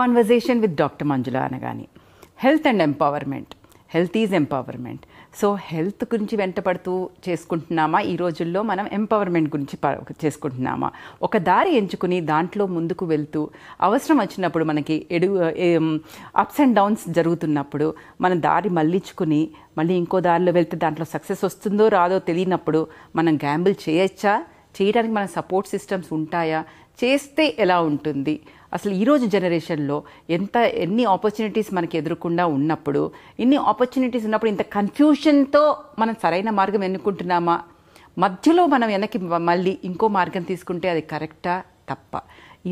Conversation with doctor Manjula Anagani health and empowerment health is empowerment so health గురించి వెంటపడుతూ చేసుకుంటున్నామా ఈ రోజుల్లో మనం ఎంపవర్మెంట్ గురించి చేసుకుంటున్నామా ఒక దారి ఎంచుకుని దాంట్లో ముందుకు వెళ్తూ అవసరం వచ్చినప్పుడు మనకి ఎడు అప్స్ అండ్ డౌన్స్ జరుగుతున్నప్పుడు మన దారి మళ్ళించుకుని మళ్ళీ ఇంకో దారిలో వెళ్తే దాంట్లో సక్సెస్ వస్తుందో రాదో తెలియనప్పుడు మనం గ్యాంబుల్ చేయొచ్చా చేయడానికి మన సపోర్ట్ సిస్టమ్స్ ఉంటాయా చేస్తే ఎలా ఉంటుంది అసలు ఈరోజు జనరేషన్లో ఎంత ఎన్ని ఆపర్చునిటీస్ మనకి ఎదురకుండా ఉన్నప్పుడు ఇన్ని ఆపర్చునిటీస్ ఉన్నప్పుడు ఇంత కన్ఫ్యూషన్తో మనం సరైన మార్గం ఎన్నుకుంటున్నామా మధ్యలో మనం వెనక్కి మళ్ళీ ఇంకో మార్గం తీసుకుంటే అది కరెక్టా తప్ప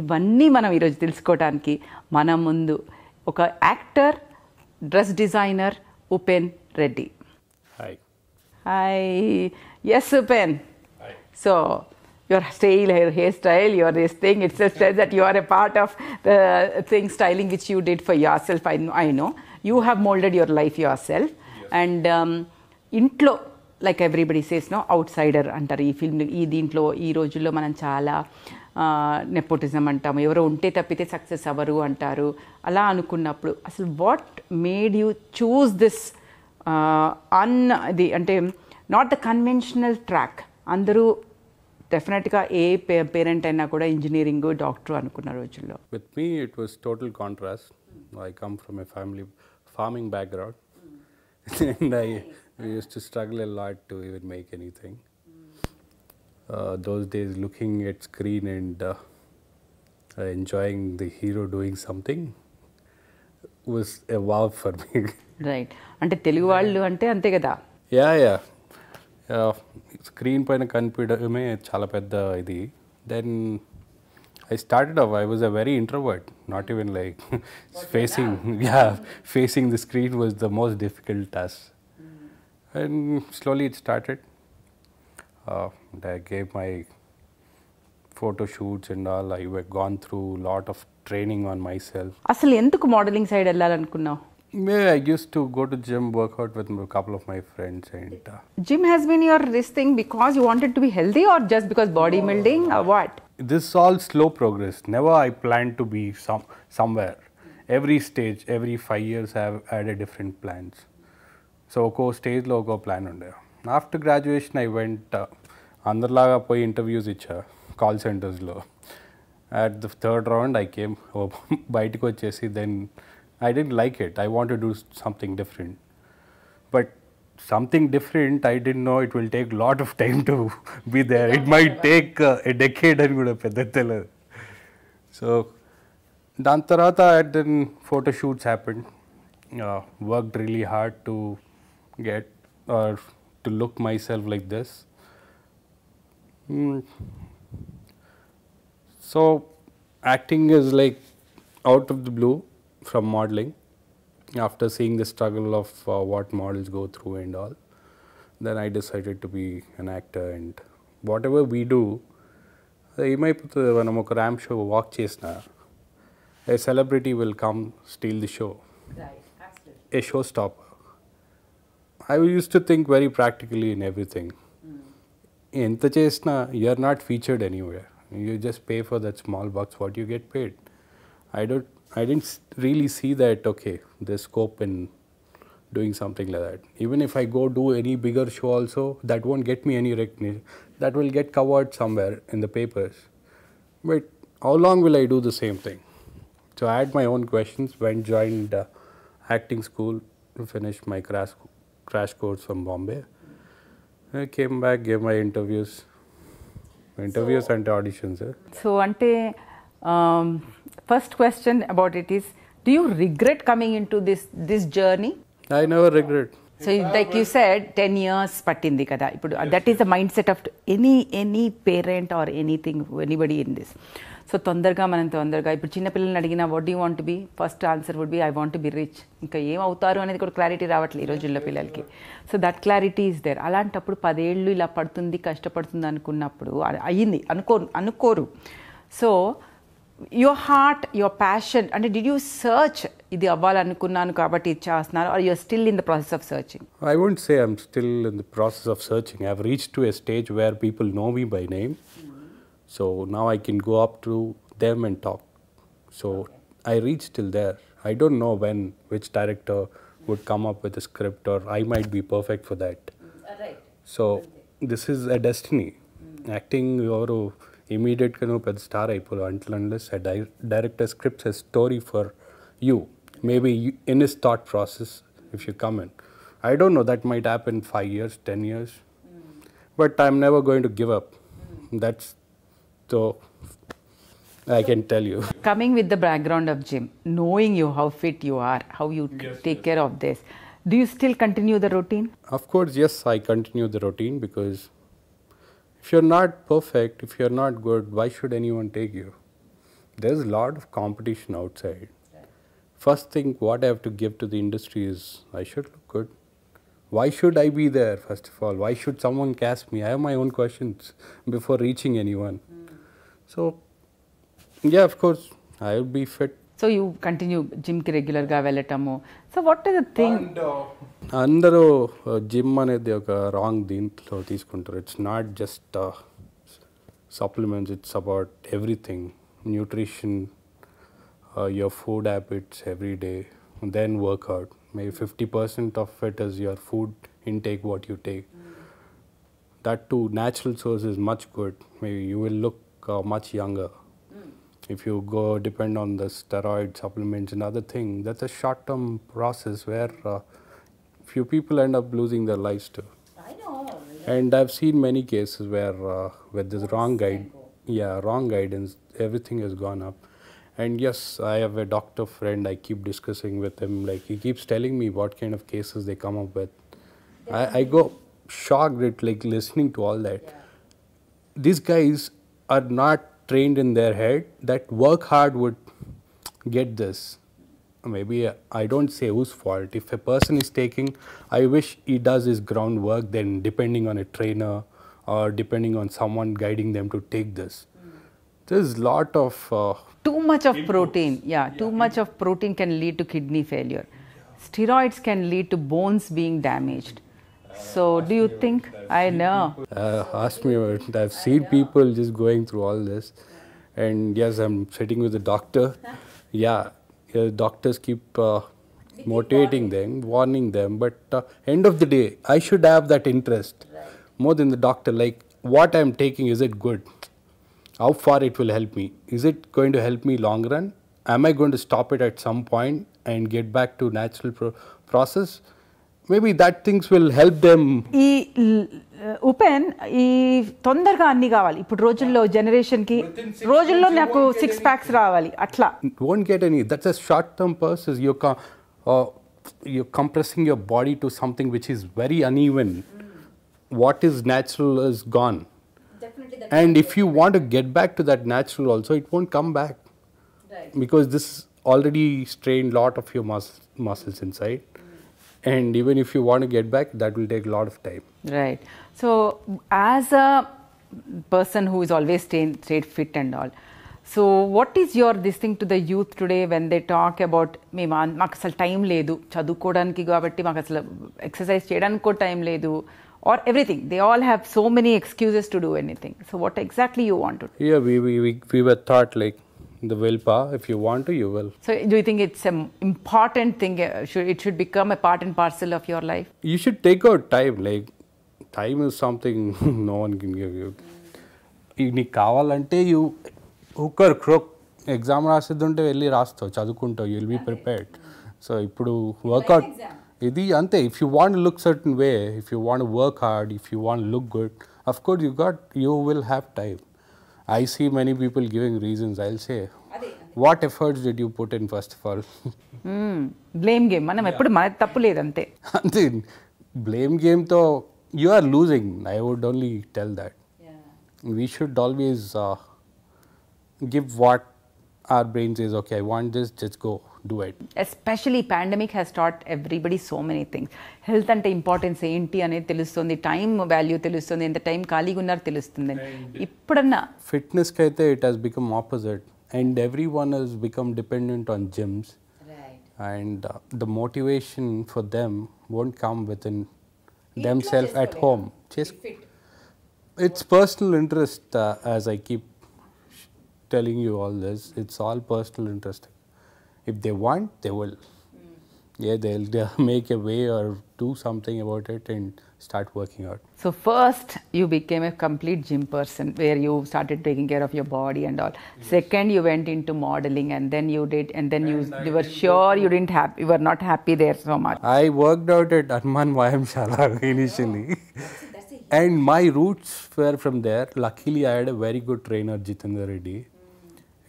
ఇవన్నీ మనం ఈరోజు తెలుసుకోవడానికి మన ముందు ఒక actor dress designer Upen Reddy hi hi yes Upen so your style, your hairstyle, your this thing. It just says that you are a part of the thing styling which you did for yourself. I know, I know. you have molded your life yourself. Yes. And um, intlo, like everybody says, no, outsider sider ee film, ee ఈ ee rojullo రోజుల్లో మనం చాలా nepotism అంటాము ఎవరో ఉంటే తప్పితే success అవ్వరు అంటారు అలా అనుకున్నప్పుడు అసలు what made you choose this అన్ అది అంటే నాట్ ద కన్వెన్షనల్ ట్రాక్ అందరూ డెఫినెట్గా ఏ పేరెంట్ అయినా కూడా ఇంజనీరింగ్ డాక్టర్ అనుకున్న రోజుల్లో with me it was total contrast I come from a family farming background and I use to struggle a lot to even make anything those days looking at screen and enjoying the hero doing something was a wow for me right అంటే తెలుగు వాళ్ళు అంటే అంతే కదా yeah yeah screen పైన కనిపించడమే చాలా పెద్ద ఇది then I started uh I was a very introvert not even like facing yeah facing the screen was the most difficult task and slowly it started and I gave my photo shoots and all. I were gone through lot of training on myself. అసలు ఎందుకు modelling side వెళ్ళాలనుకున్నావు yeah, I used to go to gym, workout with a couple of my friends, and uh, Gym has been your this thing because you wanted to be healthy, or just because body building, or what? this is all slow progress. Never I planned to be some somewhere. Every stage, every five years, I have had a different plans. So stage plan under. After graduation, I went after graduation I went అందరిలాగా call centers. ఇచ్చా at the third round, I came. I bite ko వచ్చేసి then. I didn't like it. I want to do something different. But something different, I didn't know it will take lot of time to be there. It might take uh, a decade I am going to have been. So Dantarata and then photo shoots happened. Uh, worked really hard to get or to look myself like this. Hmm. So acting is like out of the blue from modeling after seeing the struggle of uh, what models go through and all then I decided to be an actor and whatever we do ఏమైపోతుంది మనం ఒక RAM show walk చేసిన a celebrity will come steal the show a show stop I use to think very practically in everything ఎంత చేసినా you are not featured anywhere you just pay for that small box what you get paid I don't I didn't really see that okay there's scope in doing something like that. Even if I go do any bigger show also, that won't get me any recognition. That will get covered somewhere in the papers. But how long will I do the same thing? So I had my own questions, went joined uh, acting school, finished my crash, crash course from Bombay. I came back, gave my interviews, interviews so, and auditions. Eh? So, ante um, first question about it is do you coming coming into this this journey i never regret so like you said ten years పట్టింది కదా ఇప్పుడు that is the mind set of any any parent or anything anybody in this so తొందరగా మనం తొందరగా ఇప్పుడు చిన్నపిల్లల్ని అడిగినా what you want be first answer would be I want be rich ఇంకా ఏం అవుతారు అనేది కూడా క్లారిటీ రావట్లేదు ఈ రోజుల్లో పిల్లలకి so that clarity is there అలాంటప్పుడు పదేళ్ళు ఇలా పడుతుంది కష్టపడుతుంది అనుకున్నప్పుడు అయ్యింది అనుకో అనుకోరు so your heart, your passion, and did you search ఇది అవ్వాలనుకున్నాను కాబట్టి ఇది చేస్తున్నాను or you're still in the process of searching I won't say I'm still in the process of searching I uh reach to a stage where people know me by name so నా I can go up to them and talk so I reach still there I don't know when which director would come up with script or I might be perfect for that so this is a destiny acting ఎవరు ఇమీడియట్గా నువ్వు పెద్ద star a until unless director scripts a story for you maybe in his thought process if you come in I don't know that might happen in five years ten years but I'm never going to give up that's I can tell you. Coming with the background of gym, knowing you how fit you are, how you take care of this, do you still continue the routine? Of course, yes, I continue the routine because if you are not perfect, if you are not good, why should anyone take you? There is a lot of competition outside. Right. First thing what I have to give to the industry is I should look good. Why should I be there first of all? Why should someone cast me? I have my own questions before reaching anyone. Mm. So yeah, of course, I will be fit. So you continue gymకి రెగ్యులర్గా వెళ్ళటము so what the the thing uh, అందరూ gym uh, అనేది ఒక wrong దీంట్లో తీసుకుంటారు it's not just supplements it's about everything nutrition your food habits every day then workout maybe 50% of it is your food intake what you take that too natural source is much good maybe you will look uh, much younger if you go depend on the steroid supplements and other thing, that's a short term process where uh, few people end up losing their lives too. I know. And I've seen many cases where uh, with this wrong guide, yeah, wrong guidance, everything has gone up. And yes, I have a doctor friend. I keep discussing with him. Like he keeps telling me what kind of cases they come up with. I, I go shocked at like listening to all that. Yeah. These guys are not trained in their head that work hard would get this. Maybe I don't say whose fault. If a person is taking, I wish he does his groundwork, then depending on a trainer or depending on someone guiding them to take this. There's lot of uh, too much of inputs. protein. Yeah, yeah, too much of protein can lead to kidney failure. Yeah. Steroids can lead to bones being damaged so, do you think I know? Uh, ask me about it. I've seen people just going through all this, and yes, I'm sitting with a doctor. Yeah, uh, doctors keep uh, motivating them, warning them, but uh, end of the day, I should have that interest more than the doctor. Like, what I'm taking is it good? How far it will help me? Is it going to help me long run? Am I going to stop it at some point and get back to natural pro process? Maybe that things will help them ఈ ఉపేన్ ఈ తొందరగా అన్ని కావాలి ఇప్పుడు రోజుల్లో generation కి రోజుల్లో నాకు సిక్స్ ప్యాక్స్ రావాలి అట్లా won't get any that's a short term process యొక్క you compressing your body to something which is very uneven what is natural is gone and if you want to get back to that natural also it won't come back because this already strain lot of your mus muscles inside and even if you want to get back that will take a lot of time right so as a person who is always staying stayed fit and all so what is your this thing to the youth today when they talk about మేము మాకు అసలు time లేదు చదువుకోవడానికి కాబట్టి మాకు అసలు exercise చేయడానికి కూడా టైం లేదు or everything. They all have so many excuses to do anything. So, what exactly you want to do? Yeah, we, we, we, we were taught like the willpower. If you want to, you will. So, do you think it's an important thing? Should It should become a part and parcel of your life. You should take out time. Like, time is something no one can give you. నీకు కావాలంటే you హుకర్ croak exam రాసేది ఉంటే వెళ్ళి రాస్తావు చదువుకుంటావు you'll be prepared so ఇప్పుడు workout ఇది అంతే if you want look certain way if you want work hard if you want look good of course you got you will have time I see many people giving reasons. I'll say, what efforts did you put in first of all? mm, blame game. Manam yeah. man, tappu ledante. blame game to you are losing. I would only tell that. We should always uh, give what our brains is okay. I want this. Just go do it. Especially pandemic has taught everybody so many things. Health and importance, the time value, and the time kaligunar fitness kaite it has become opposite. And everyone has become dependent on gyms. Right. And uh, the motivation for them won't come within themselves at home. Just It's personal interest uh, as I keep telling you all this. It's all personal interest if they want, they will. Mm. Yeah, they'll, they'll make a way or do something about it and start working out. So first, you became a complete gym person where you started taking care of your body and all. Yes. Second, you went into modeling and then you did, and then and you, I you were sure you didn't have, you were not happy there so much. I worked out at Anman Vyamshala initially. Oh. and my roots were from there. Luckily, I had a very good trainer, Jitendra Reddy.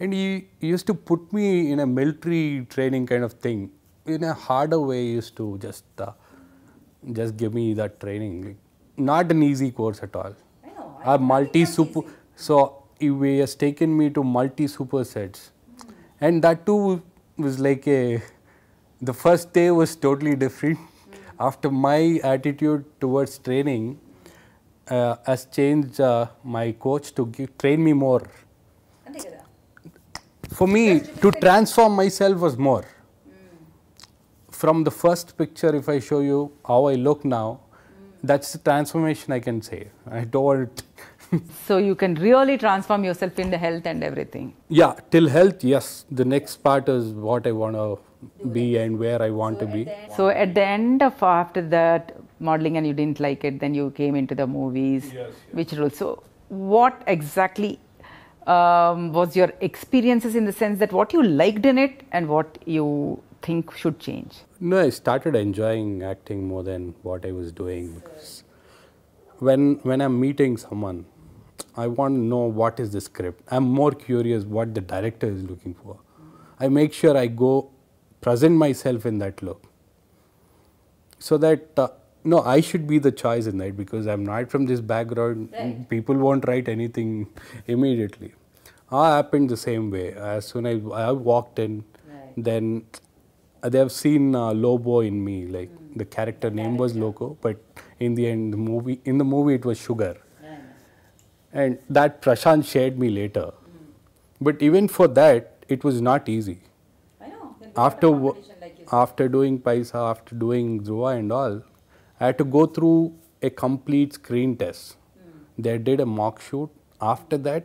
And he, used to put me in a military training kind of thing. In a harder way, he used to just uh, just give me that training. Not an easy course at all. I know. I uh, multi super. So he has taken me to multi supersets, mm and that too was like a. The first day was totally different. Mm After my attitude towards training uh, has changed uh, my coach to give, train me more for me to transform myself was more. From the first picture, if I show you how I look now, that's the transformation I can say. I don't. so you can really transform yourself in the health and everything. Yeah, till health, yes. The next part is what I want to be and where I want so to be. So at the end of after that modeling and you didn't like it, then you came into the movies, yes, yes. which role. So what exactly um, was your experiences in the sense that what you liked in it and what you think should change? No, I started enjoying acting more than what I was doing because when when I'm meeting someone, I want to know what is the script. I'm more curious what the director is looking for. I make sure I go present myself in that look so that uh, no, I should be the choice in that because I'm not from this background. Right. Mm, people won't write anything immediately. I happened the same way. As soon as I walked in, right. then uh, they have seen uh, Lobo in me. Like mm. the character name was Loco, but in the end, the movie in the movie it was Sugar, and that Prashant shared me later. Mm. But even for that, it was not easy. I know. After like after doing Paisa, after doing Zoya and all, I had to go through a complete screen test. Mm. They did a mock shoot. After that,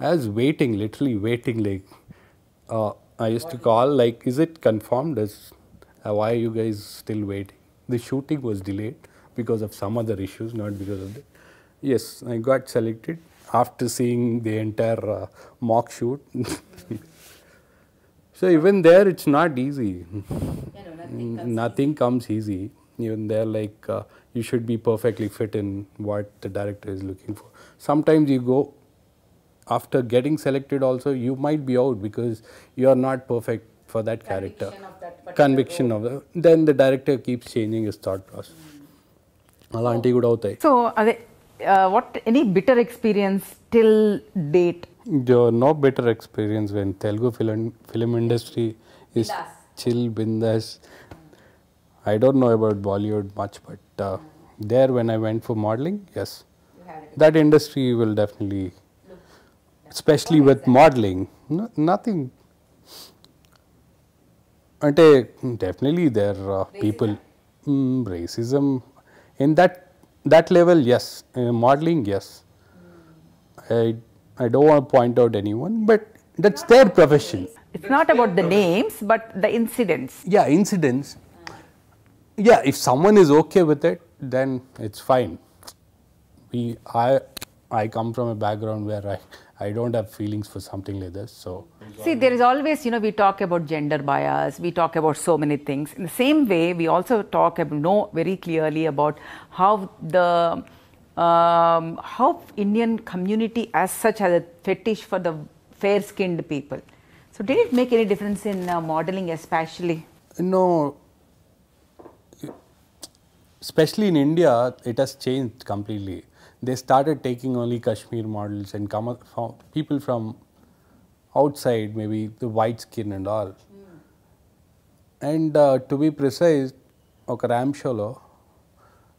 I was waiting, literally waiting. Like, uh, I used to call, like, is it confirmed? Is, uh, why are you guys still waiting? The shooting was delayed because of some other issues, not because of that. Yes, I got selected after seeing the entire uh, mock shoot. so even there, it's not easy. Yeah, no, nothing, comes, nothing easy. comes easy even there like uh, you should be perfectly fit in what the director is looking for. Sometimes you go after getting selected also you might be out because you are not perfect for that conviction character. Of that conviction of the, then the director keeps changing his thought process. అలాంటి కూడా అవుతాయి so అదే what any bitter experience till date no bitter experience when Telugu film film industry is chill బిందాస్ I do not know about Bollywood much, but uh, there when I went for modeling, yes, that industry will definitely, especially with modeling, no, nothing. Ante, definitely there are people, mm, racism in that that level, yes, in modeling, yes. Hmm. I, I do not want to point out anyone, but that is their profession. It is not about the names, but the incidents. Yeah, incidents yeah, if someone is okay with it, then it's fine. We, I, I come from a background where I, I don't have feelings for something like this. So see, there is always, you know, we talk about gender bias, we talk about so many things. In the same way, we also talk about, know very clearly about how the um, how Indian community as such has a fetish for the fair-skinned people. So did it make any difference in uh, modeling, especially? No, especially in India, it has changed completely. They started taking only Kashmir models and people from outside, maybe the white skin and all. Hmm. And uh, to be precise, okay, Ram Sholo,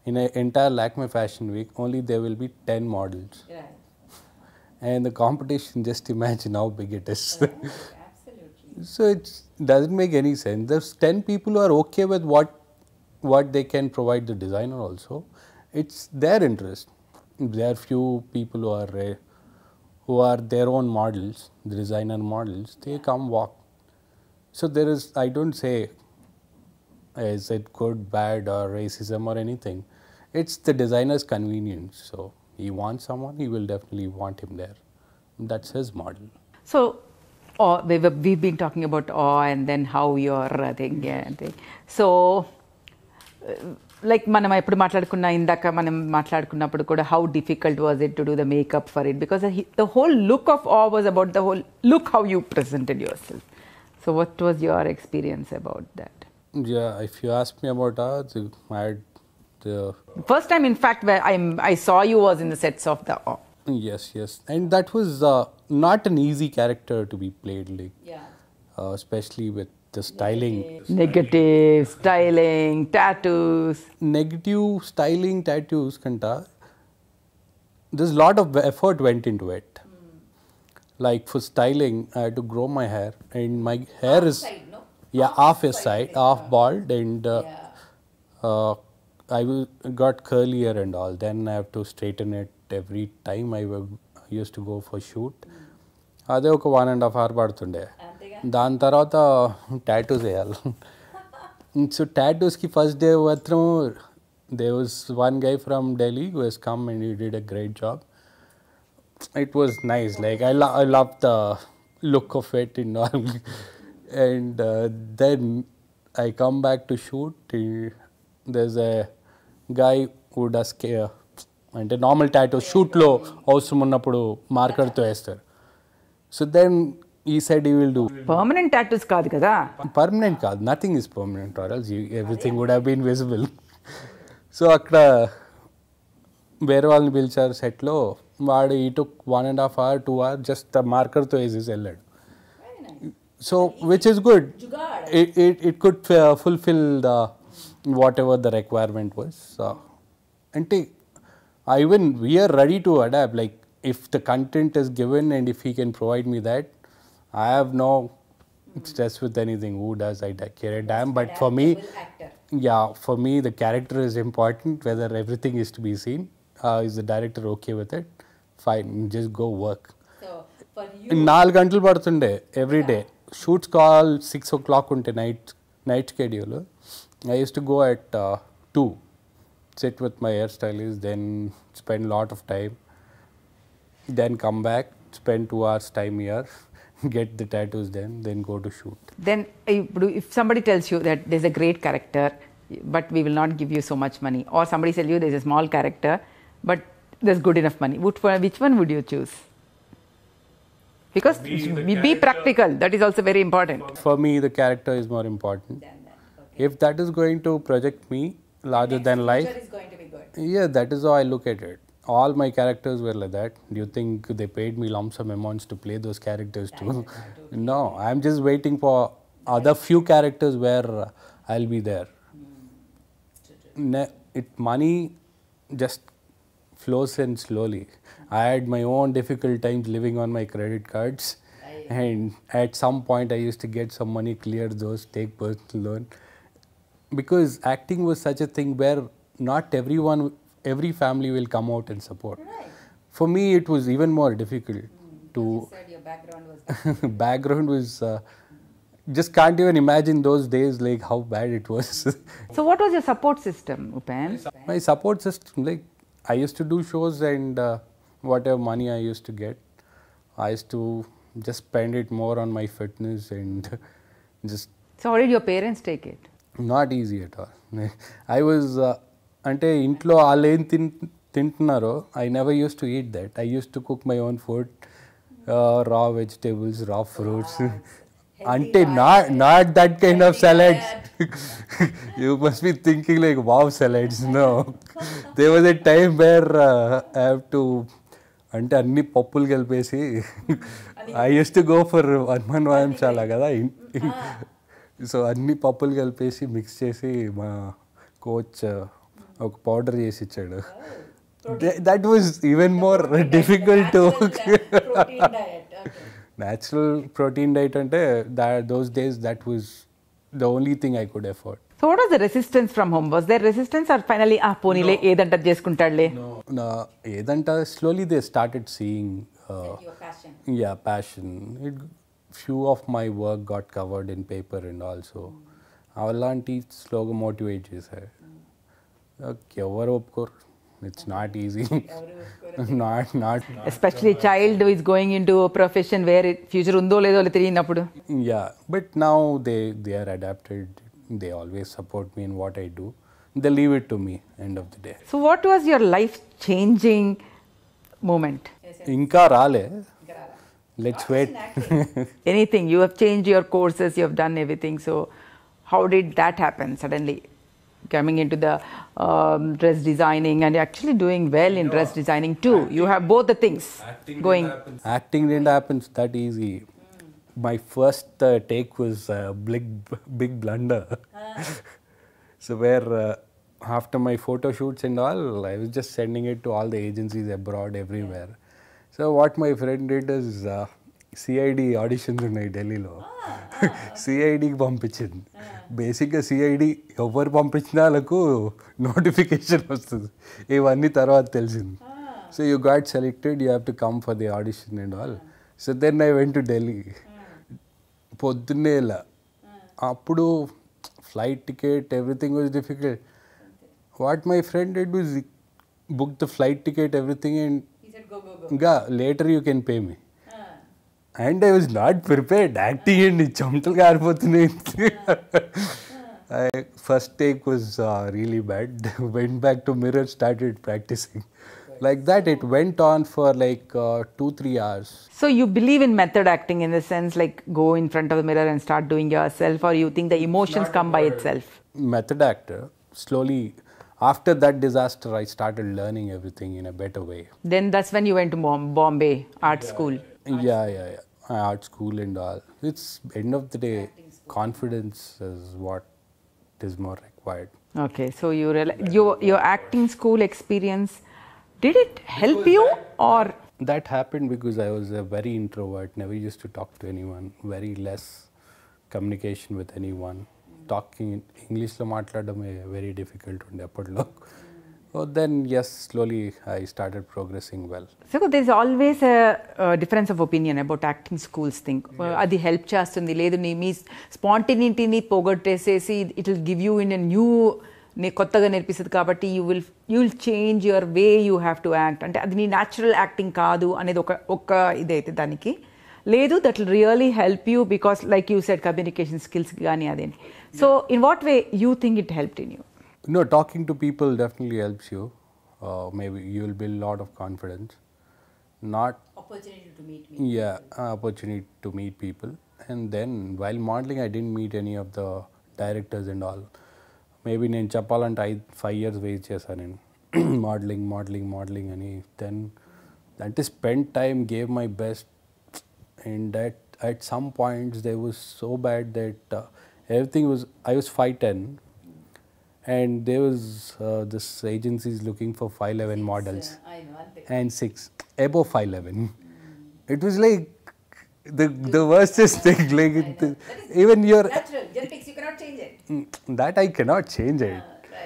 in an entire Lakme fashion week, only there will be 10 models. Yeah. And the competition, just imagine how big it is. Absolutely. so it doesn't make any sense. There's 10 people who are okay with what what they can provide the designer also. It's their interest. There are few people who are uh, who are their own models, the designer models. They come walk. So there is. I don't say is it good, bad, or racism or anything. It's the designer's convenience. So he wants someone, he will definitely want him there. That's his model. So we have been talking about awe and then how your uh, thing, yeah, thing. So like మనం ఎప్పుడు మాట్లాడుకున్న ఇందాక మనం మాట్లాడుకున్నప్పుడు కూడా how difficult was it to do the makeup for it because the whole look of uh was about the whole look how you presented yourself so what was your experience about that Yeah, if you ask me about art, I had the first time, in fact, where I saw you was in the sets of the. Awe. Yes, yes, and that was uh, not an easy character to be played, like yeah. uh, especially with the styling. Negative styling, tattoos. Negative styling, tattoos, Kanta. There's a lot of effort went into it. Like for styling, I had to grow my hair, and my hair is yeah half, is side, half bald, and uh, uh, I got curlier and all. Then I have to straighten it every time I used to go for shoot. అదే ఒక one and half hour పడుతుండే దాని తర్వాత tattoos వేయాలి so టాటూస్కి first day మాత్రం there was one guy from Delhi was come and you did a great job it was nice like I love I love the look of it in all and then I come back to shoot there's a guy who does కే అంటే normal tattoo షూట్లో అవసరం ఉన్నప్పుడు మార్కర్తో వేస్తారు so then he said he will do. Permanent tattoos kaad kada? Permanent kaad. Nothing is permanent or else you, everything would have been visible. So అక్కడ వేరే వాళ్ళని పిలిచారు సెట్లో వాడు ఈ took one and half hour two hour just మార్కర్తో వేసేసి వెళ్ళాడు so which is good it it could fulfil the whatever the requirement was అంటే I when we're ready to adapt like if the content is given and if he can provide me that I have no mm. stress with anything. Who does? I care a damn. But for me, yeah, for me, the character is important. Whether everything is to be seen, uh, is the director okay with it? Fine, just go work. So for you, నాలుగు గంటలు పడుతుండే every day shoots call six o'clock ఉంటే night night schedule I use to go sit with my hairstylist, then spend lot of time, then come back, spend two hours time here, get the tattoos then, then go to shoot. Then eh, if somebody tells you that there's a great character, but we will not give you so much money, or somebody tells you there's a small character, but there's good enough money, which one would you choose? Because be, be practical, that is also very important. For me, the character is more important. That. Okay. If that is going to project me larger Next than life, yeah, that is how I look at it all my characters were like that. Do you think they paid me lump sum amounts to play those characters too? no, I'm just waiting for other few characters where I'll be there. Hmm. Ne it money just flows in slowly. I had my own difficult times living on my credit cards, and at some point I used to get some money, clear those, take personal loan, because acting was such a thing where not everyone every family will come out and support. Right. For me, it was even more difficult mm. to. You background was. background was uh, just can't even imagine those days like how bad it was. so what was your support system, Upen? My support system, like I used to do shows and uh, whatever money I used to get, I used to just spend it more on my fitness and just. So how did your parents take it? Not easy at all. I was. Uh, అంటే ఇంట్లో వాళ్ళు ఏం తిన్ తింటున్నారో I never use to eat that I use to cook my own food raw vegetables raw fruits అంటే not not that kind of salads you must be thinking like wow salads no there was a time where have to అంటే అన్ని పప్పులు కలిపేసి I use to go for one one one చాలా కదా ah. So అన్ని పప్పులు కలిపేసి mix చేసి మా కోచ్ ఒక పౌడర్ చేసి ఇచ్చాడు that was even more difficult natural protein diet అంటే those days that was the only thing I could afford so what was the resistance from home was there resistance or finally ఆ పోనీలే ఏదంట చేసుకుంటాడులే ఏదంట slowly they started seeing yeah passion it few of my work got covered in paper and also అలాంటి స్లోగా motivate చేశాయి ఎవరు ఒప్పుకోరు it's not easy not not especially child who is going into a profession where it future undo ledo teliyanappudu yeah but now they they are adapted they always support me in what i do they leave it to me end of the day so what was your life changing moment inka rale let's wait anything you have changed your courses you have done everything so how did that happen suddenly coming into the um, dress designing and actually doing well in yeah. dress designing too. Acting, you have both the things acting going. Didn't happen. acting didn't happen that easy. My first uh, take was uh, big, big blunder. so where uh, after my photo shoots and all, I was just sending it to all the agencies abroad everywhere. Yeah. So what my friend did is uh, CID auditions ఉన్నాయి ఢిల్లీలో సిఐడికి పంపించింది బేసిక్గా CID ఎవరు పంపించిన వాళ్ళకు notification వస్తుంది ఇవన్నీ తర్వాత తెలిసింది so you got selected you have to come for the audition and all so then I went to Delhi పొద్దున్నేలా అప్పుడు flight ticket everything was difficult what my friend did book the flight ticket everything and ఇంకా later you can pay me And I was not prepared acting in అండి చెమటలు కారిపోతున్నాయి First take was uh, really bad. Went back to mirror, started practicing. like that it went on for like uh, two three hours so you believe in method acting in the sense like go in front of the mirror and start doing yourself or you think the emotions come by itself method actor slowly after that disaster i started learning everything in a better way then that's when you went to bombay art school yeah, yeah, yeah. Art school and all. It's end of the day, confidence is what is more required. Okay, so you your your acting school experience did it help because you that, or that happened because I was a very introvert, never used to talk to anyone, very less communication with anyone. Mm. Talking English lo maatladame very difficult unde appadlo. Mm. Oh, then yes, slowly I started progressing well. So there's always a, a difference of opinion about acting schools thing. అది help చేస్తుంది లేదు నీ మీ స్పాంటినిటీని పోగొట్టేసేసి it will give you in a new నీ కొత్తగా నేర్పిస్తుంది కాబట్టి you will you will change your way you have to act అంటే అది నీ న్యాచురల్ యాక్టింగ్ కాదు అనేది ఒక ఒక ఇదైతే దానికి లేదు that will really help you because like you set communication skills కానీ అదేని so in what way you think it help in you no talking to people definitely helps you uh, maybe you will build a lot of confidence not opportunity to meet, meet yeah uh, opportunity to meet people and then while modeling i didn't meet any of the directors and all maybe in chapaland i 5 years wait chesanu modeling modeling modeling any then that is spent time gave my best and that at some points they was so bad that uh, everything was i was 510 and there was uh, this agency is looking for 511 six, models uh, and six above 511 mm. it was like the the worst is thing like even your genetics you cannot change it hmm, that i cannot change it ah,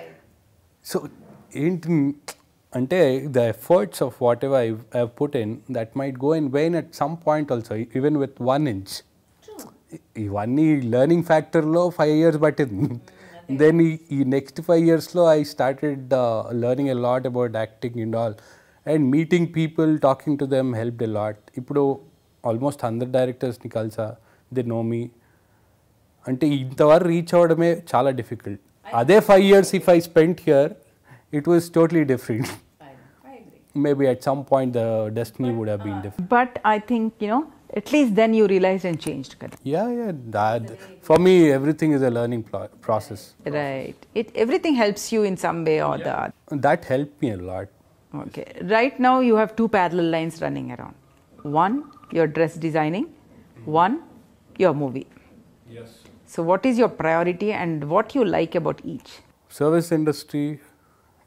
so until hmm, the efforts of whatever i have put in that might go in vain at some point also even with one inch one learning factor low five years but in then he, he next five years slow, I started uh, learning a lot about acting and all. And meeting people talking to them help a lot ఇప్పుడు almost అందరు డైరెక్టర్స్ని కలిసా they know మీ అంటే ఇంతవరకు reach అవ్వడమే చాలా difficult అదే five years if I spend here it was totally different maybe at some point the destiny would have been different but I think you know at least then you realized and changed yeah yeah that for me everything is a learning process right it everything helps you in some way or yeah. the other that helped me a lot okay right now you have two parallel lines running around one your dress designing one your movie yes so what is your priority and what you like about each service industry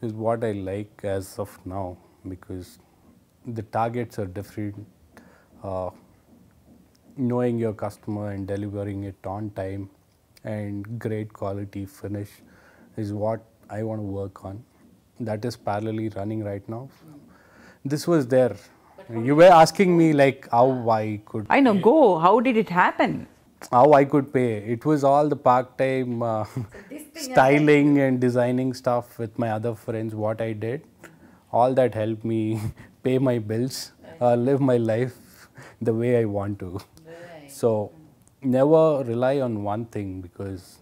is what i like as of now because the targets are different uh, knowing your customer and delivering it on time and great quality finish is what I want to work on. That is parallelly running right now. This was there. You were asking me like how I could. I know. Pay. Go. How did it happen? How I could pay. It was all the part-time uh, styling and designing stuff with my other friends. What I did, all that helped me pay my bills, uh, live my life the way I want to. So never rely on one thing because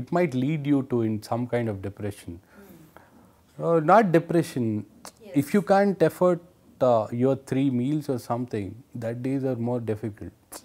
it might lead you to in some kind of depression. Mm. Uh, not depression. Yes. If you can't effort uh, your three meals or something, that days are more difficult.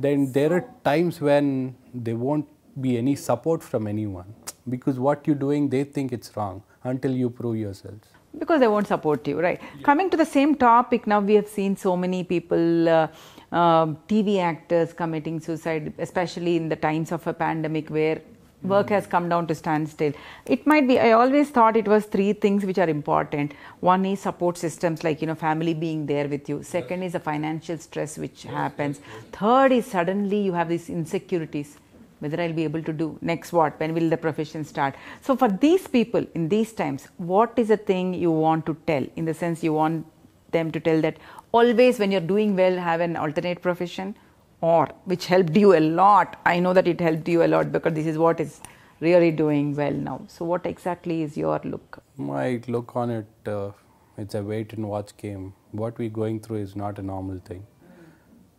Then so, there are times when there won't be any support from anyone because what you're doing, they think it's wrong until you prove yourselves because they won't support you, right? Yeah. Coming to the same topic, now we have seen so many people uh, um, TV actors committing suicide, especially in the times of a pandemic where work has come down to standstill. It might be, I always thought it was three things which are important. One is support systems like, you know, family being there with you. Second is the financial stress which happens. Third is suddenly you have these insecurities. Whether I'll be able to do next what? When will the profession start? So, for these people in these times, what is the thing you want to tell? In the sense, you want them to tell that always when you're doing well have an alternate profession or which helped you a lot i know that it helped you a lot because this is what is really doing well now so what exactly is your look my look on it uh, it's a wait and watch game what we're going through is not a normal thing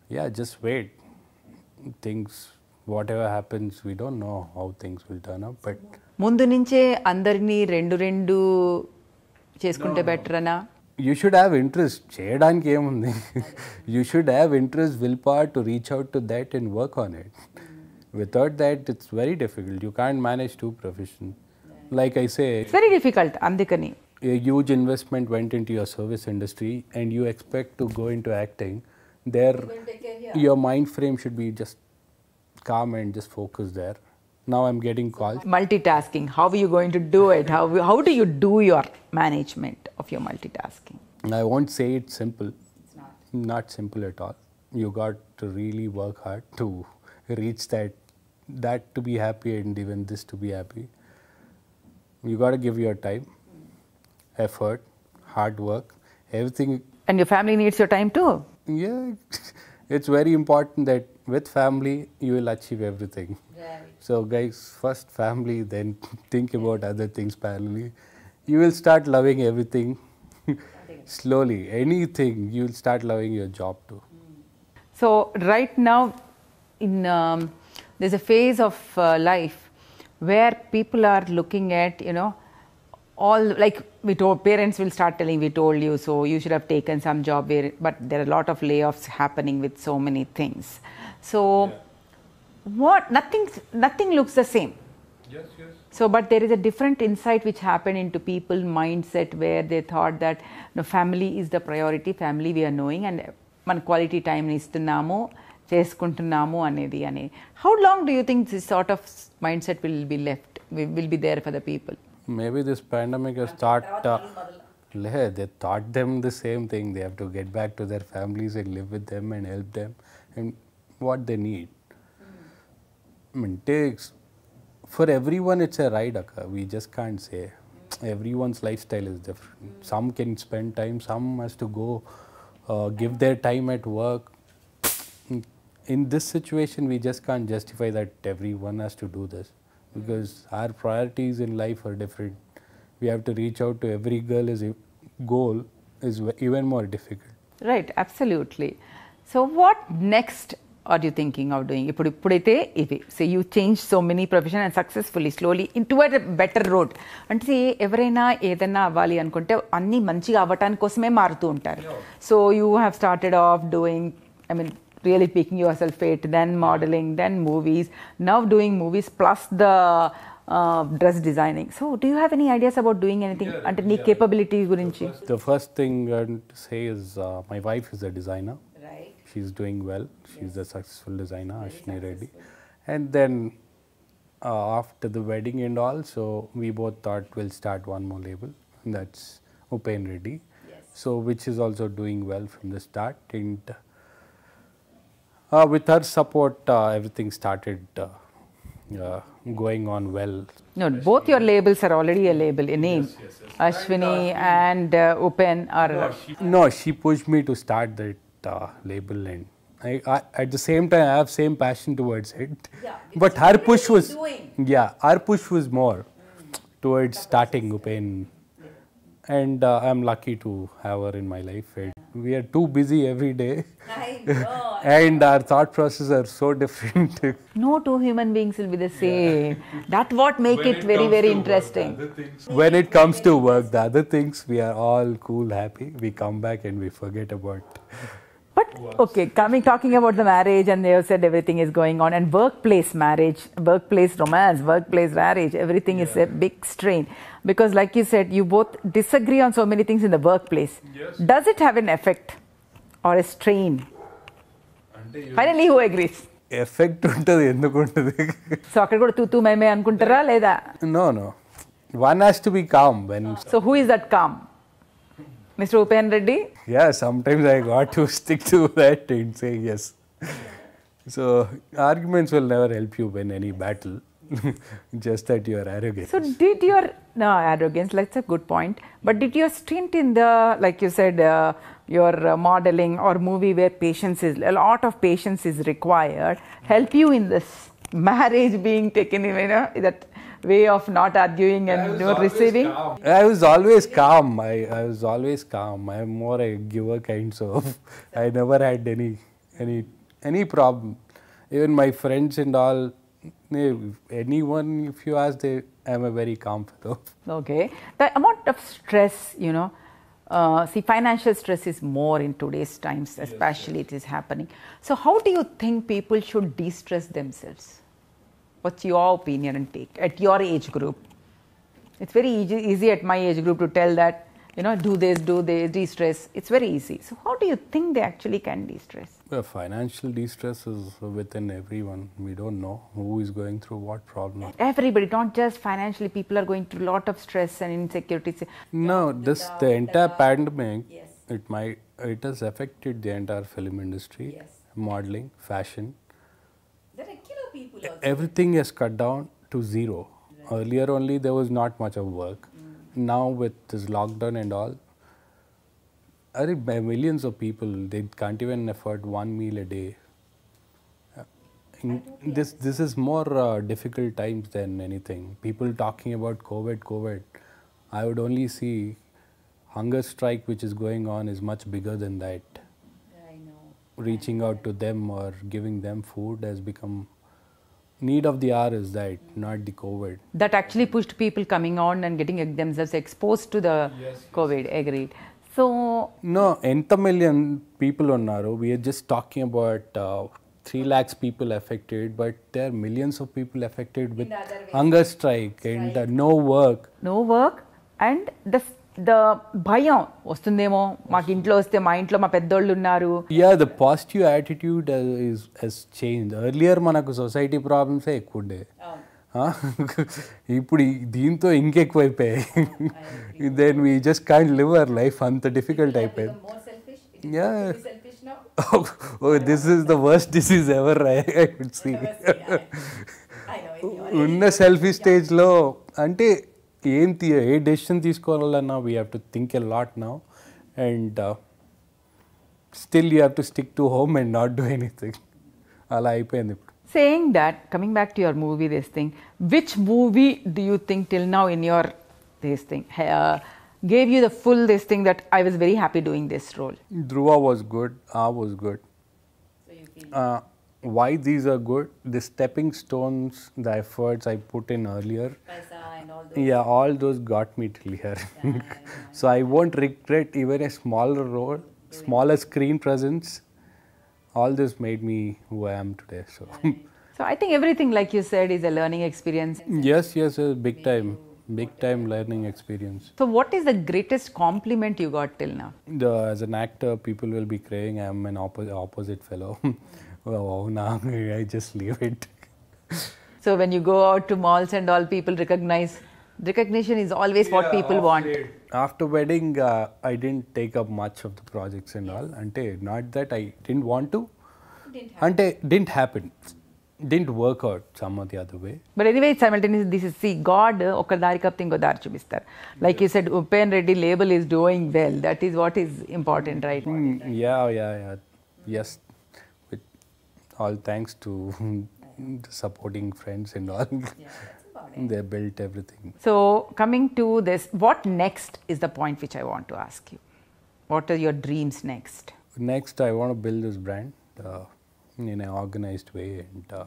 yeah just wait things whatever happens we don't know how things will turn up but ముందు నుంచే అందరినీ రెండు రెండు చేసుకుంటే better అనా you should have interest cheyadaniki em undi you should have interest willpower to reach out to that and work on it without that it's very difficult you can't manage two professions like i say it's very difficult andikani a huge investment went into your service industry and you expect to go into acting there your mind frame should be just calm and just focus there now i'm getting calls multitasking how are you going to do it how, how do you do your management of your multitasking? I won't say it's simple. It's not. Not simple at all. You got to really work hard to reach that, that to be happy and even this to be happy. You got to give your time, effort, hard work, everything. And your family needs your time too. Yeah, it's very important that with family you will achieve everything. Yeah. So guys, first family, then think about other things parallelly you will start loving everything slowly. Anything, you will start loving your job too. Mm. So, right now, in um, there's a phase of uh, life where people are looking at, you know, all like we told parents will start telling we told you so you should have taken some job where but there are a lot of layoffs happening with so many things so yeah. what nothing nothing looks the same Yes, yes. So, but there is a different insight which happened into people mindset where they thought that you know, family is the priority, family we are knowing, and quality మన quality టైంని namo చేసుకుంటున్నాము అనేది అని how long do you think this sort of mindset will be left will be there for the people maybe this pandemic start లే they thought them the same thing they have to get back to their families and live with them and help them and what they need mean takes for everyone it's a ride akka. we just can't say everyone's lifestyle is different some can spend time some has to go uh, give their time at work in this situation we just can't justify that everyone has to do this because our priorities in life are different we have to reach out to every girl is goal is even more difficult right absolutely so what next are you thinking of doing ఇప్పుడు ఇప్పుడైతే ఇవి so you change so many profession and successfully slowly in toward better road అంటే ఎవరైనా ఏదైనా అవ్వాలి అనుకుంటే అన్ని మంచిగా అవ్వటానికి కోసమే మారుతూ ఉంటారు so you have started of doing I mean really peaking yourself eight then modelling then movies now doing movies plus the dress designing so do you have any ideas about doing anything అంటే నీ capability గురించి the first thing and say my wife is a designer she is doing well. She is a successful designer, Ashni Reddy. And then uh, after the wedding and all, so we both thought we'll start one more label, and that's Upain Reddy. Yes. So, which is also doing well from the start. And uh, with her support, uh, everything started uh, uh, going on well. No, both your labels are already a label, a name. Yes, yes, Ashwini and, and uh, are. No she, no, she pushed me to start that uh, label and I, I, at the same time I have same passion towards it. Yeah, but her push was doing. yeah, our push was more mm. towards that starting Upen. Yeah. And uh, I'm lucky to have her in my life. Yeah. We are too busy every day. and our thought processes are so different. no two human beings will be the same. Yeah. That what make it, very, very interesting. Work, when it comes to work, the other things we are all cool, happy. We come back and we forget about but okay, coming talking about the marriage, and they have said everything is going on, and workplace marriage, workplace romance, workplace marriage, everything yeah. is a big strain because, like you said, you both disagree on so many things in the workplace. Yes. Does it have an effect or a strain? Finally, who agrees? Effect ఉంటుంది ఎందుకు ఉంటుంది so అక్కడ కూడా తూ మేమే అనుకుంటారా లేదా no no one has to be calm when so who is that calm Mr. Upen Reddy? Yeah, sometimes I got to stick to that and say yes. So, arguments will never help you win any battle, just that your arrogance. So, did your no, arrogance, that's a good point, but did your stint in the, like you said, uh, your uh, modeling or movie where patience is, a lot of patience is required, help you in this marriage being taken, you know, that way of not arguing and no receiving? Calm. I was always calm. I, I was always calm. I'm more a giver kind, so I never had any any any problem. Even my friends and all, anyone if you ask, they I'm a very calm fellow. Okay, the amount of stress, you know. Uh, see, financial stress is more in today's times, especially yes, yes. it is happening. So, how do you think people should de stress themselves? What's your opinion and take at your age group? It's very easy, easy at my age group to tell that, you know, do this, do this, de stress. It's very easy. So, how do you think they actually can de stress? Well, financial de stress is within everyone. We don't know who is going through what problem. Everybody, not just financially, people are going through a lot of stress and insecurities. No, this, the entire pandemic, yes. it might, it has affected the entire film industry, yes. modeling, fashion, everything is cut down to zero. Right. Earlier only there was not much of work. Mm. Now with this lockdown and all, I think millions of people they can't even afford one meal a day. In, this this is more uh, difficult times than anything. People talking about COVID, COVID. I would only see hunger strike which is going on is much bigger than that. I know. Reaching I know. out to them or giving them food has become need of the hour is that, not the COVID. That actually pushed people coming on and getting themselves exposed to the COVID. Yes. Agreed. So no, nth million people on Naro. We are just talking about uh, three lakhs people affected, but there are millions of people affected with hunger strike, and uh, no work. No work and the the భయం వస్తుందేమో మాకు ఇంట్లో వస్తే మా ఇంట్లో మా పెద్దోళ్ళు ఉన్నారు yeah the positive attitude change earlier మనకు సొసైటీ ప్రాబ్లమ్సే ఎక్కువ ఉండే ఇప్పుడు దీంతో ఇంకెక్కువైపోయాయి then we just kind live our life అంత డిఫికల్ట్ అయిపోయింది yeah this is the worst disease ever I would see ఉన్న సెల్ఫీ స్టేజ్లో అంటే ఏం ఏ డెసిషన్ తీసుకోవాలన్నా we have to think a lot now and still you have to stick to home and not do anything అలా అయిపోయింది ఇప్పుడు saying that coming back to your movie this thing which movie do you think till now in your this thing gave you the full this thing that I was very happy doing this role. Druva was good. Ah was good. Uh, why these are good? The stepping stones, the efforts I put in earlier and all those. Yeah, all those got me till here. Yeah, yeah, so I won't regret even a smaller role, smaller screen presence. All this made me who I am today. So. Right. So I think everything, like you said, is a learning experience. Yes, yes, yes big time, big time learning experience. So what is the greatest compliment you got till now? The, as an actor, people will be crying, I'm an opposite, fellow. oh, now I just leave it. So when you go out to malls and all, people recognize. Recognition is always yeah, what people want. Uh, after wedding, uh, I didn't take up much of the projects and yes. all. Ante, not that I didn't want to. Didn't Ante, didn't happen. Didn't work out some or the other way. But anyway, simultaneously, this is see, God, Okadari Kapting Godar Like you said, Upen Reddy label is doing well. That is what is important, right? Mm, yeah, yeah, yeah. Yes. With all thanks to supporting friends and all. Yeah, they built everything. So, coming to this, what next is the point which I want to ask you. What are your dreams next? Next, I want to build this brand uh, in an organized way and uh,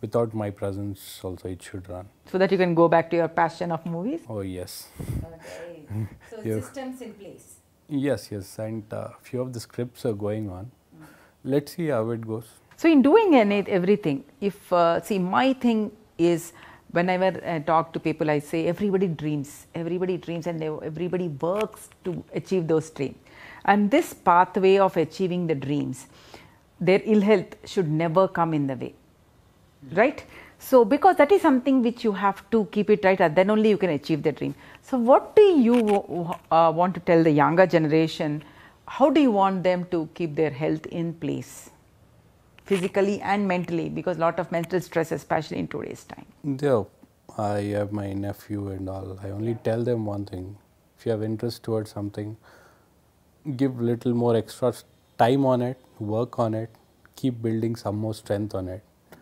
without my presence, also, it should run. So that you can go back to your passion of movies? Oh, yes. Okay. So, systems in place? Yes, yes. And a uh, few of the scripts are going on. Mm. Let's see how it goes. So, in doing any, everything, if uh, see my thing is whenever I talk to people, I say everybody dreams, everybody dreams, and they, everybody works to achieve those dreams. And this pathway of achieving the dreams, their ill health should never come in the way, right? So, because that is something which you have to keep it right, and then only you can achieve the dream. So, what do you uh, want to tell the younger generation? How do you want them to keep their health in place? physically and mentally because lot of mental stress especially in today's time yeah i have my nephew and all i only tell them one thing if you have interest towards something give little more extra time on it work on it keep building some more strength on it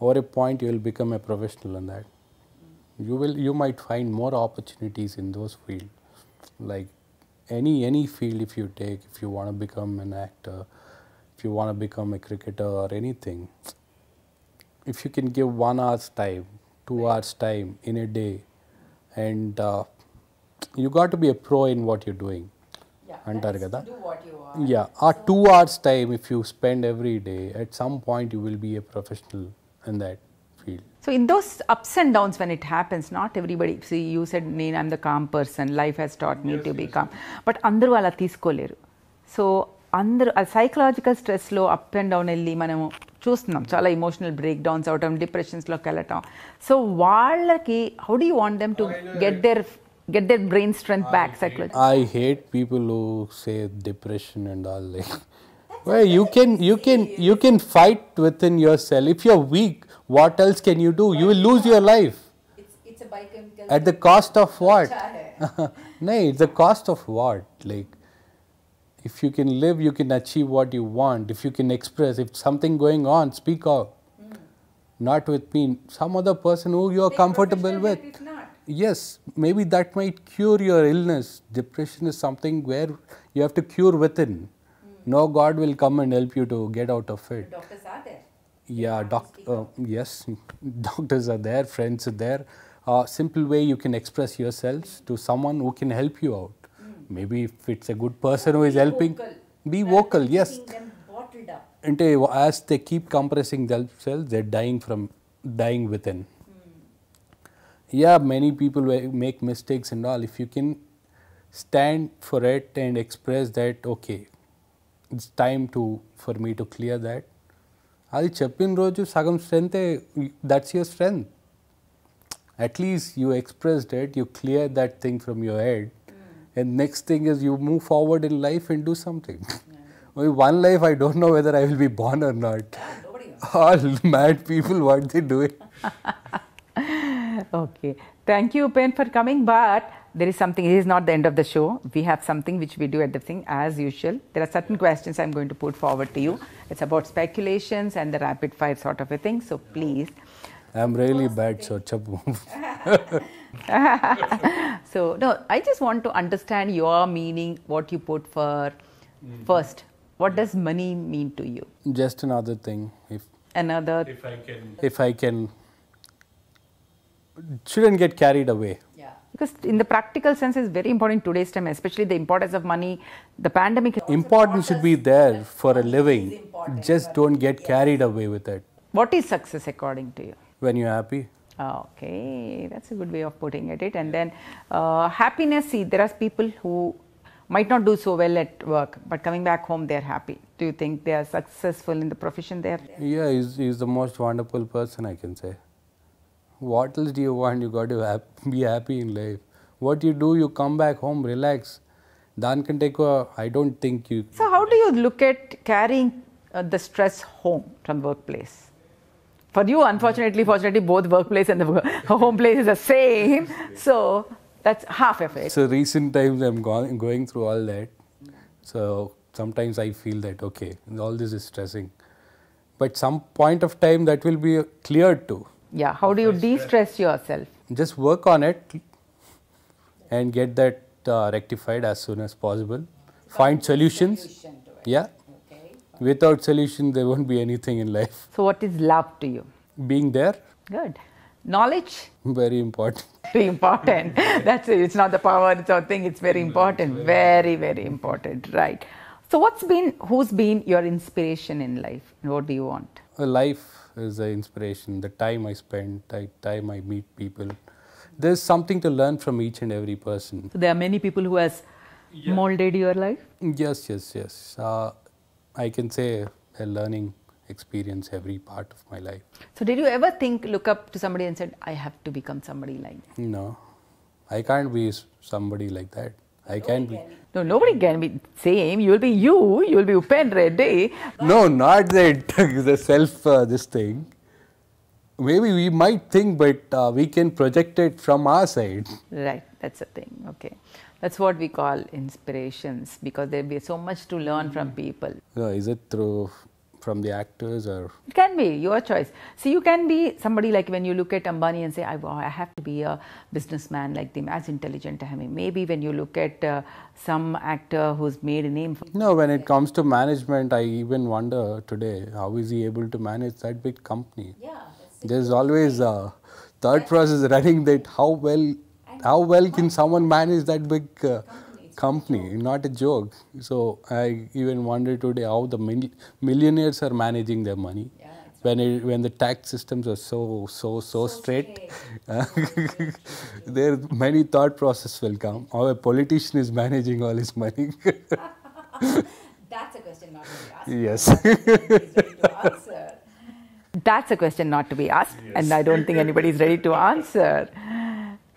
over a point you will become a professional in that you will you might find more opportunities in those field like any any field if you take if you want to become an actor if you want to become a cricketer or anything, if you can give one hour's time, two hours' time in a day, and uh, you got to be a pro in what you're doing. Yeah, and do what you are. Yeah, or two hours' time if you spend every day, at some point you will be a professional in that field. So, in those ups and downs when it happens, not everybody, see, you said, Nain, I'm the calm person, life has taught me to yes, be calm. Yes. But, Andhruvala Tiskoleru. So, అందరూ ఆ psychological స్ట్రెస్లో up and down వెళ్ళి మనము చూస్తున్నాం చాలా emotional break downs అవటం డిప్రెషన్స్లోకి వెళ్ళటం so వాళ్ళకి how do want them to get there get their brain strength back psychologically? I hate people who say depression and all like well you can you can you can fight within yourself if you're weak what else can you do you will lose your life it's, it's a biochemical at the cost of what no it's the cost of what like if you can live, you can achieve what you want. If you can express, if something going on, speak out. Mm. Not with me, some other person who you are comfortable with. Yes, maybe that might cure your illness. Depression is something where you have to cure within. Mm. No God will come and help you to get out of it. The doctors are there. Yeah, doctor. uh, yes, doctors are there, friends are there. Uh, simple way you can express yourselves to someone who can help you out maybe if it's a good person who is helping, vocal. be vocal, yes. And uh, as they keep compressing themselves, they're dying from dying within. Hmm. Yeah, many people make mistakes and all. If you can stand for it and express that, okay, it's time to for me to clear that. అది చెప్పిన sagam strength. Eh, that's your strength. At least you expressed it. You cleared that thing from your head and next thing is you move forward in life and do something. Yeah. Only one life, I don't know whether I will be born or not. All mad people, what they doing. okay. Thank you, Upen, for coming. But there is something, it is not the end of the show. We have something which we do at the thing as usual. There are certain questions I'm going to put forward to you. It's about speculations and the rapid fire sort of a thing. So please. I'm really bad, so chap so no, I just want to understand your meaning, what you put for mm-hmm. first. What yeah. does money mean to you? Just another thing. If another. If I can. If I can. Shouldn't get carried away. Yeah. Because in the practical sense, it's very important today's time, especially the importance of money, the pandemic. Importance should be there for a living. Just don't get carried away with it. What is success according to you? When you're happy Ah, okay, that's a good way of putting it. And then uh, happiness, see, there are people who might not do so well at work, but coming back home, they're happy. Do you think they are successful in the profession there? Yeah, he's, he's the most wonderful person, I can say. What else do you want? You got to be happy in life. What you do, you come back home, relax. Dan can take a, I don't think you. So, how do you look at carrying uh, the stress home from workplace? for you, unfortunately, fortunately, both workplace and the home place is the same. So that's half of it. So recent times I'm going, going through all that. So sometimes I feel that, okay, all this is stressing. But some point of time that will be cleared too. Yeah, how do you de-stress yourself? Just work on it and get that uh, rectified as soon as possible. Find solutions. yeah Without solution, there won't be anything in life. So, what is love to you? Being there. Good. Knowledge? Very important. Very important. That's it. It's not the power, it's our thing. It's very important. Very, very important. Right. So, what's been, who's been your inspiration in life? What do you want? life is the inspiration. The time I spend, the time I meet people. There's something to learn from each and every person. So there are many people who has yeah. molded your life. Yes, yes, yes. Uh, I can say a learning experience every part of my life. So, did you ever think, look up to somebody and said, I have to become somebody like? No, I can't be somebody like that. I can be. No, nobody can be same. You'll be you. You'll be Upen Reddy. No, not that. the self, uh, this thing. Maybe we might think, but uh, we can project it from our side. Right. That's the thing. Okay. That's what we call inspirations because there'll be so much to learn mm. from mm-hmm. people. No, is it through from the actors or? It can be your choice. See, you can be somebody like when you look at Ambani and say, I, I have to be a businessman like them, as intelligent as him. Maybe when you look at uh, some actor who's made a name. For no, when it comes to management, I even wonder today, how is he able to manage that big company? Yeah. There's always a third process running that how well how well can someone manage that big uh, company? Not a joke. So I even wonder today how the mil millionaires are managing their money. when, it, when the tax systems are so, so, so, so straight, straight. there many thought process will come. How a politician is managing all his money. That's a question not to be asked. Yes. That's a question not to be asked, yes. and I don't think anybody's ready to answer.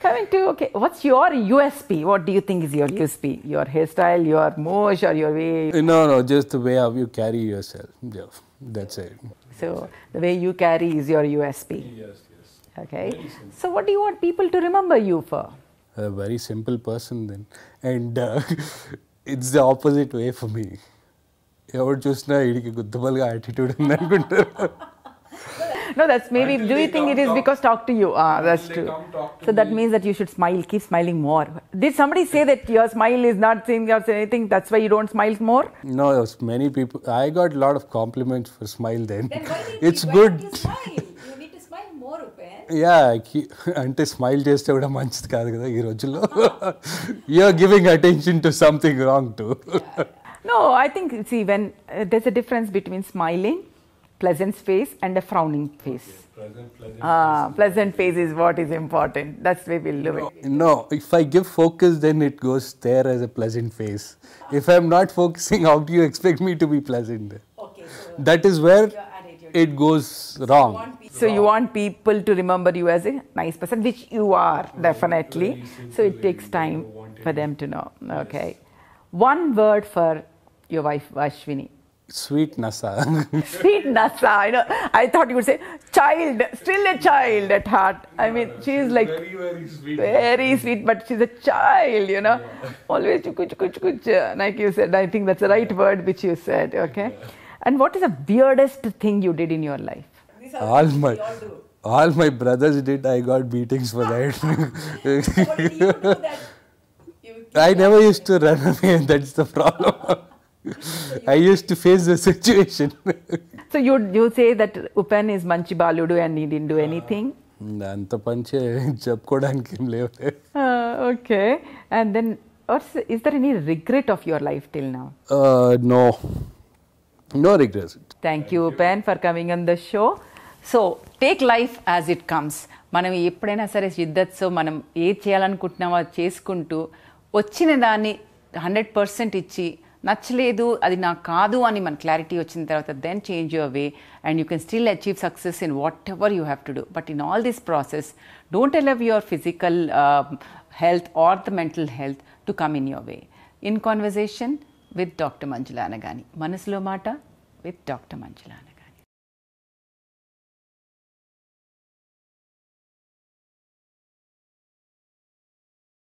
Coming to, okay, what's your USP? What do you think is your USP? Your hairstyle, your mosh, or your way? Uh, no, no, just the way how you carry yourself. Yeah, that's it. So, the way you carry is your USP. Yes, yes. Okay. So, what do you want people to remember you for? A very simple person, then. And uh, it's the opposite way for me. ఎవడు చూసినా వీడికి గుద్దుమలుగా attitude ఉంది అనుకుంటారు no, that's maybe. Until do you think it is talk, because talk to you? Ah, that's true. so that means that you should smile. Keep smiling more. Did somebody say that your smile is not saying or anything? That's why you don't smile more. No, many people. I got a lot of compliments for smile. Then, then it's you, good. Yeah అంటే smile చేస్తే కూడా మంచిది కాదు కదా ఈ రోజుల్లో you're giving attention to something wrong to no I think see when there's a difference between smiling pleasant face and a frowning face. Okay, pleasant, pleasant, ah, face pleasant face is what is important. That's where we live no, it. No, if I give focus, then it goes there as a pleasant face. If I'm not focusing, how do you expect me to be pleasant? Okay, so that is where it goes wrong. So you want people to remember you as a nice person, which you are definitely. So it takes time for them to know. Okay. One word for your wife, Ashwini. Sweet Nasa. Sweet Nasa. I know. I thought you would say child, still a child at heart. I mean, she is like very, very sweet. Very sweet, but she's a child, you know. Yeah. Always chuku chuku chuku. Like you said, I think that's the right word which you said. Okay. And what is the weirdest thing you did in your life? All my. All my brothers did. I got beatings for that. I never used to run away. That's the problem. I used to face the situation. so you you say that Upan is manchi baludu and he didn't do ah. anything. Uh, okay. And then what's is there any regret of your life till now? Uh, no. No regrets. Thank, you, Upan for coming on the show. So take life as it comes. మనం ఎప్పుడైనా సరే సిద్ధత్సో మనం ఏది చేయాలనుకుంటున్నామో చేసుకుంటూ వచ్చిన దాన్ని hundred percent ఇచ్చి నచ్చలేదు అది నాకు కాదు అని మన క్లారిటీ వచ్చిన తర్వాత then change your way and you can still achieve success in whatever you have to do but in all this process don't allow your physical health or the mental health to come in your way in conversation with doctor మంజులాన కానీ మనసులో మాట with doctor మంజులాన